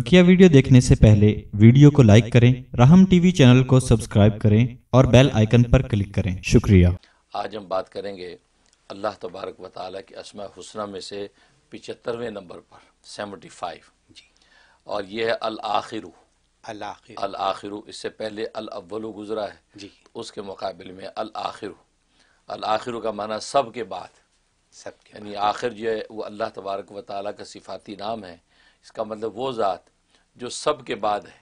बकिया वीडियो देखने से पहले वीडियो को लाइक करें राहम टीवी चैनल को सब्सक्राइब करें और बेल आइकन पर क्लिक करें शुक्रिया आज हम बात करेंगे अल्लाह तबारक व ताली के असमा हुसना में से पिचहत्तरवें नंबर पर सेवेंटी फाइव और यह है अल आखिर अल आखिर इससे पहले अल अव्वल गुजरा है जी उसके मुकाबले में अल आखिर अल आखिर का माना सब के बाद सब यानी आखिर जो है वो अल्लाह तबारक व ताली का सिफाती नाम है इसका मतलब वो ज़ात जो सब के बाद है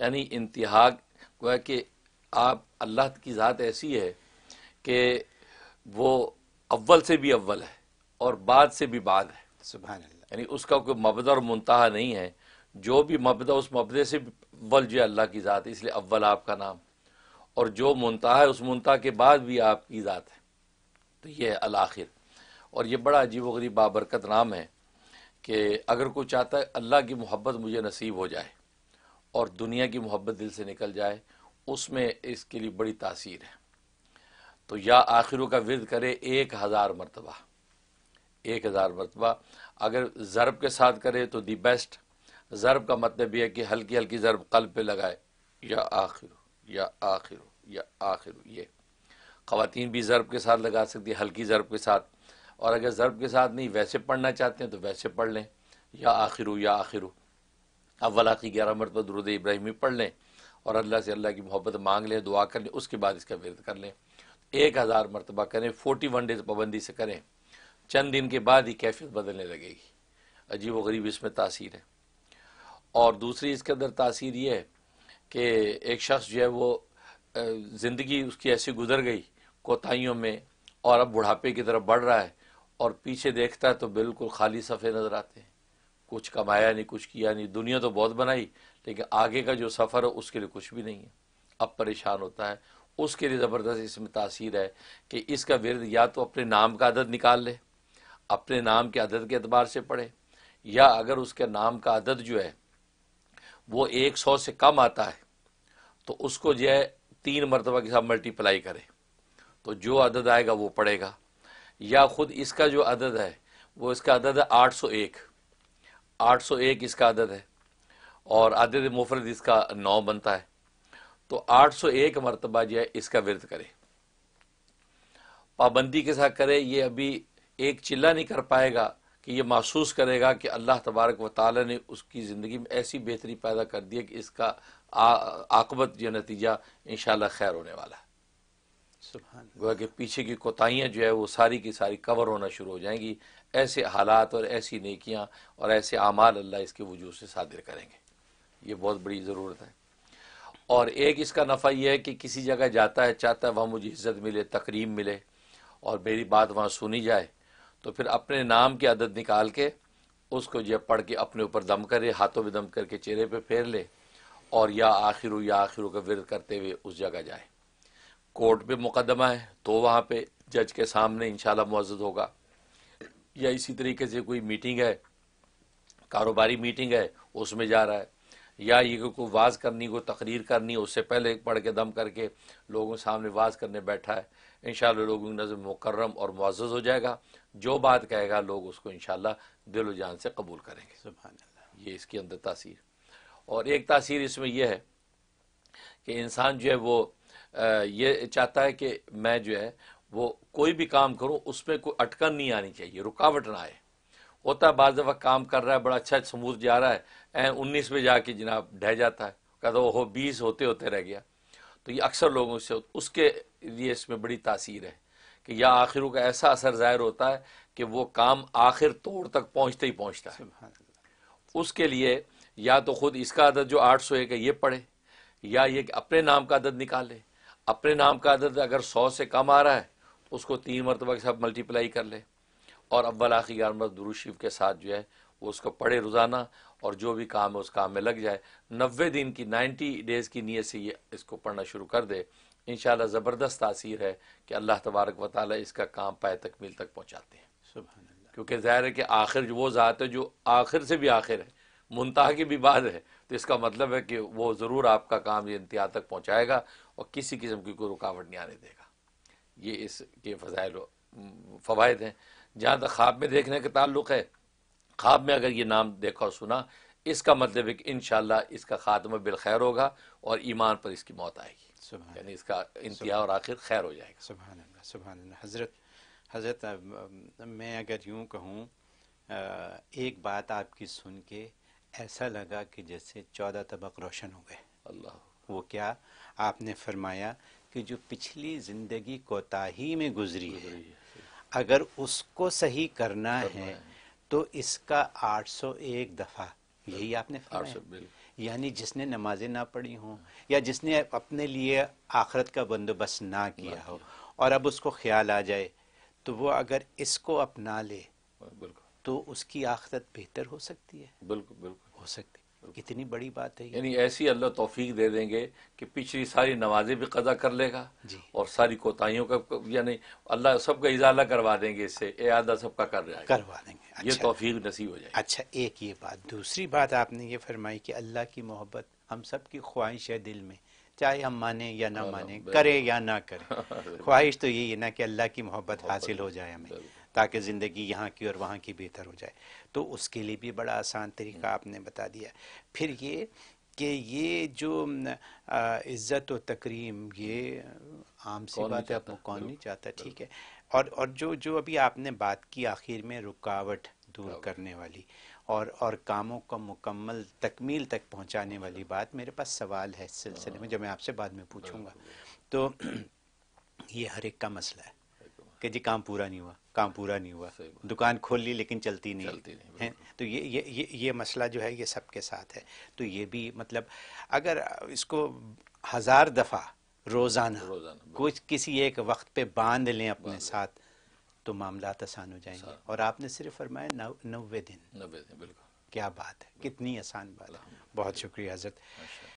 यानी इंतहा गोया कि आप अल्लाह की ज़ात ऐसी है कि वो अव्वल से भी अव्वल है और बाद से भी बाद है सुबह यानी उसका कोई मबदा और मुंतहा नहीं है जो भी मबदा उस मबदे से अव्वल जो अल्लाह की ज़ात है इसलिए अव्वल आपका नाम और जो मुनता है उस मुनता के बाद भी आपकी ज़ात है तो ये है अल आखिर और ये बड़ा अजीब वरीब बाबरकत नाम है कि अगर कोई चाहता है अल्लाह की मोहब्बत मुझे नसीब हो जाए और दुनिया की मोहब्बत दिल से निकल जाए उसमें इसके लिए बड़ी तासीर है तो या आखिरों का विरद करे एक हज़ार मरतबा एक हज़ार मरतबा अगर ज़रब के साथ करे तो दी बेस्ट ज़रब का मतलब यह है कि हल्की हल्की ज़रब कल पर लगाए या आखिर या आखिर या आखिर ये ख़वान भी ज़रब के साथ लगा सकती है हल्की ज़रब के साथ और अगर ज़रब के साथ नहीं वैसे पढ़ना चाहते हैं तो वैसे पढ़ लें या आखिर हो या आखिर हो अवला की ग्यारह मरतबा दरुद इब्राहिमी पढ़ लें और अल्लाह से अल्लाह की मोहब्बत मांग लें दुआ कर लें उसके बाद इसका विरद कर लें एक हज़ार मरतबा करें फोटी वन डेज पाबंदी से करें चंद दिन के बाद ही कैफियत बदलने लगेगी अजीब व गरीब इसमें तासीर है और दूसरी इसके अंदर तासीर ये है कि एक शख्स जो है वो ज़िंदगी उसकी ऐसी गुजर गई कोताहीियों में और अब बुढ़ापे की तरफ बढ़ रहा है और पीछे देखता है तो बिल्कुल खाली सफ़े नज़र आते हैं कुछ कमाया नहीं कुछ किया नहीं दुनिया तो बहुत बनाई लेकिन आगे का जो सफ़र है उसके लिए कुछ भी नहीं है अब परेशान होता है उसके लिए ज़बरदस्त इसमें तासीर है कि इसका विरद या तो अपने नाम का अदद निकाल ले अपने नाम के अदद के अतबार से पढ़े या अगर उसके नाम का अदद जो है वो एक सौ से कम आता है तो उसको जो है तीन मरतबा के साथ मल्टीप्लाई करें तो जो अदद आएगा वो पड़ेगा या ख़ुद इसका जो अदद है वो इसका अदद है आठ सौ एक आठ सौ एक इसका अदद है और अदद मुफरद इसका नौ बनता है तो आठ सौ एक मरतबा जो है इसका विरद करे पाबंदी के साथ करे ये अभी एक चिल्ला नहीं कर पाएगा कि ये महसूस करेगा कि अल्लाह तबारक व ताली ने उसकी ज़िंदगी में ऐसी बेहतरी पैदा कर दी है कि इसका आकबत या नतीजा इन खैर होने वाला है गोया के पीछे की कोताहियाँ जो है वो सारी की सारी कवर होना शुरू हो जाएंगी ऐसे हालात और ऐसी नेकियाँ और ऐसे अमाल अल्लाह इसके वजूद से सादिर करेंगे ये बहुत बड़ी ज़रूरत है और एक इसका नफ़ा यह है कि किसी जगह जाता है चाहता है वहाँ मुझे इज़्ज़त मिले तकरीम मिले और मेरी बात वहाँ सुनी जाए तो फिर अपने नाम की आदत निकाल के उसको जो पढ़ के अपने ऊपर दम करे हाथों में दम करके चेहरे पर फेर ले और या आखिर या आखिर का विरद करते हुए उस जगह जाए कोर्ट में मुकदमा है तो वहाँ पे जज के सामने इंशाल्लाह मुजद होगा या इसी तरीके से कोई मीटिंग है कारोबारी मीटिंग है उसमें जा रहा है या ये कोई वाज करनी को तकरीर करनी उससे पहले पढ़ के दम करके लोगों के सामने वाज करने बैठा है इन लोगों की नज़र मुकर्रम और मुआज़ हो जाएगा जो बात कहेगा लोग उसको इन दिल जान से कबूल करेंगे ये इसके अंदर तासीर और एक तासीर इसमें यह है कि इंसान जो है वो ये चाहता है कि मैं जो है वो कोई भी काम करूँ उस पर कोई अटकन नहीं आनी चाहिए रुकावट ना आए होता है बाज़ दफ़ा काम कर रहा है बड़ा अच्छा समूथ जा रहा है ए उन्नीस में जाके जनाब ढह जाता है कहता वह बीस होते होते रह गया तो ये अक्सर लोगों से उसके लिए इसमें बड़ी तासीर है कि या आखिरों का ऐसा असर ज़ाहिर होता है कि वो काम आखिर तोड़ तक पहुँचते ही पहुँचता है उसके लिए या तो ख़ुद इसका आदत जो आठ सौ एक है ये पढ़े या ये अपने नाम का आदत निकाले अपने नाम का अदद अगर सौ से कम आ रहा है तो उसको तीन मरतबा के साथ मल्टीप्लाई कर ले और अव्वल आखिर ग्यारह दुरुशीफ के साथ जो है वो उसको पढ़े रोज़ाना और जो भी काम है उस काम में लग जाए नबे दिन की नाइन्टी डेज़ की नीयत से ये इसको पढ़ना शुरू कर दे इन ज़बरदस्त तासीर है कि अल्लाह तबारक व इसका काम पाए तकमील तक पहुँचाते हैं क्योंकि ज़ाहिर है कि आखिर जो वो ज़ात है जो आखिर से भी आखिर है मुनता की भी बात है तो इसका मतलब है कि वो ज़रूर आपका काम ये इंतहा तक पहुँचाएगा और किसी किस्म की कोई रुकावट नहीं आने देगा ये इसके फजाइल फ़वाद हैं जहाँ तक ख्वाब में देखने का ताल्लुक है ख्वाब में अगर ये नाम देखा और सुना इसका मतलब है कि इन इसका खात्मा बिलखैर होगा और ईमान पर इसकी मौत आएगी यानी इसका इंतहा और आखिर खैर हो जाएगा सुबह सुबह हजरत हजरत मैं अगर यूँ कहूँ एक बात आपकी सुन के ऐसा लगा कि जैसे चौदह तबक रोशन हो गए अल्लाह वो क्या आपने फरमाया कि जो पिछली ज़िंदगी कोताही में गुजरी है अगर उसको सही करना है तो इसका 801 दफ़ा यही आपने यानी जिसने नमाजें ना पढ़ी हों या जिसने अपने लिए आखरत का बंदोबस्त ना किया हो और अब उसको ख्याल आ जाए तो वो अगर इसको अपना ले तो उसकी आखरत बेहतर हो सकती है बिल्कुल बिल्कुल हो सकती कितनी बड़ी बात है यानी ऐसी अल्लाह तोफीक दे देंगे कि पिछली सारी नमाजें भी कदा कर लेगा और सारी कोताहियों का यानी अल्लाह सबका इजाला करवा देंगे इससे एदा सबका कर रहा करवा देंगे अच्छा, ये तोफीक नसीब हो जाए अच्छा एक ये बात दूसरी बात आपने ये फरमाई कि अल्लाह की मोहब्बत हम सब की ख्वाहिश है दिल में चाहे हम माने या ना हाँ, माने हाँ, करे या ना करे ख्वाहिश तो यही है ना कि अल्लाह की मोहब्बत हासिल हो जाए हमें ताकि ज़िंदगी यहाँ की और वहाँ की बेहतर हो जाए तो उसके लिए भी बड़ा आसान तरीका हम्म। आपने बता दिया फिर ये कि ये जो इज़्ज़त और तकरीम ये हम्म। आम सी बात है आपको कौन नहीं चाहता ठीक है और और जो जो अभी आपने बात की आखिर में रुकावट दूर करने वाली और और कामों को मुकम्मल तकमील तक पहुंचाने अच्छा। वाली बात मेरे पास सवाल है इस सिलसिले में हाँ। जो मैं आपसे बाद में पूछूंगा तो ये हर एक का मसला है कि जी काम पूरा नहीं हुआ काम पूरा नहीं हुआ दुकान खोल ली लेकिन चलती नहीं चलती नहीं है तो ये ये ये ये मसला जो है ये सबके साथ है तो ये भी मतलब अगर इसको हज़ार दफ़ा रोज़ाना रोज़ाना कुछ किसी एक वक्त पे बांध लें अपने साथ तो मामला आसान हो जाएंगे और आपने सिर्फ फरमाया नब्बे दिन नब्बे दिन बिल्कुल क्या बात है कितनी आसान बात है बहुत शुक्रिया हजरत